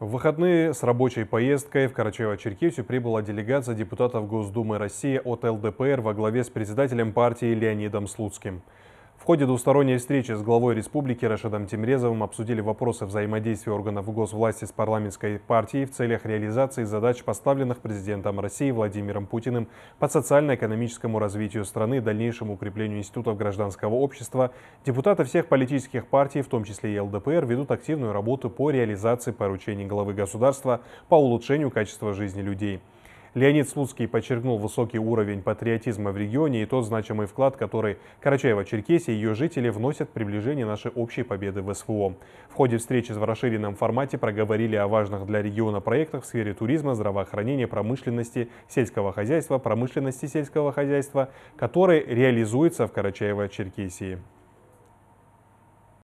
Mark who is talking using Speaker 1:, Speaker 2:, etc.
Speaker 1: В выходные с рабочей поездкой в Карачаево-Черкесию прибыла делегация депутатов Госдумы России от ЛДПР во главе с председателем партии Леонидом Слуцким. В ходе двусторонней встречи с главой республики Рашидом Тимрезовым обсудили вопросы взаимодействия органов госвласти с парламентской партией в целях реализации задач, поставленных президентом России Владимиром Путиным по социально-экономическому развитию страны, дальнейшему укреплению институтов гражданского общества. Депутаты всех политических партий, в том числе и ЛДПР, ведут активную работу по реализации поручений главы государства по улучшению качества жизни людей. Леонид Слуцкий подчеркнул высокий уровень патриотизма в регионе и тот значимый вклад, который Карачаева-Черкесия и ее жители вносят в приближение нашей общей победы в СВО. В ходе встречи в расширенном формате проговорили о важных для региона проектах в сфере туризма, здравоохранения, промышленности, сельского хозяйства, промышленности сельского хозяйства, которые реализуются в Карачаево-Черкесии.